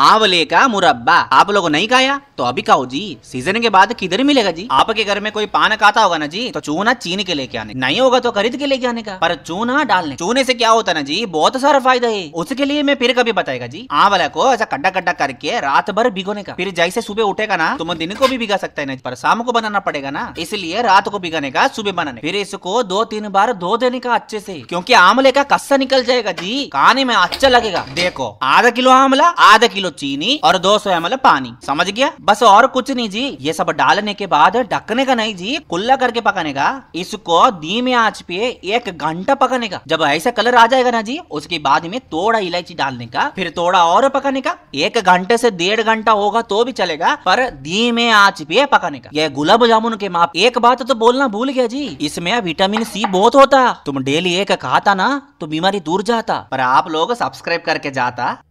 आंवले का मुरब्बा आप लोगों नहीं खाया तो अभी खाओ जी सीजन के बाद किधर मिलेगा जी आपके घर में कोई पान खाता होगा ना जी तो चूना चीन के लेके आने नहीं होगा तो खरीद के लेके आने का पर चूना डालने चूने से क्या होता ना जी बहुत सारा फायदा है उसके लिए मैं फिर कभी बताएगा जी आंवला को ऐसा कड्डा कड्डा करके रात भर भिगोने का फिर जैसे सुबह उठेगा ना तुम तो दिन को भी भिगा सकता है ना पर शाम को बनाना पड़ेगा ना इसलिए रात को भिगाने का सुबह बनाने फिर इसको दो तीन बार धो देने का अच्छे से क्योंकि आंवले का कस्सा निकल जाएगा जी खाने में अच्छा लगेगा देखो आधा किलो आंवला आधा किलो किलो चीनी और 200 एल पानी समझ गया बस और कुछ नहीं जी ये सब डालने के बाद ढकने का नहीं जी कुल्ला करके पकाने का इसको धीमे आंच पे एक घंटा पकाने का जब ऐसा कलर आ जाएगा ना जी उसके बाद में थोड़ा इलायची डालने का फिर थोड़ा और पकाने का एक घंटे से डेढ़ घंटा होगा तो भी चलेगा पर धीमे आंच पे पकाने का यह गुलाब जामुन के माप एक बात तो बोलना भूल गया जी इसमें विटामिन सी बहुत होता तुम डेली एक खाता ना तो बीमारी दूर जाता पर आप लोग सब्सक्राइब करके जाता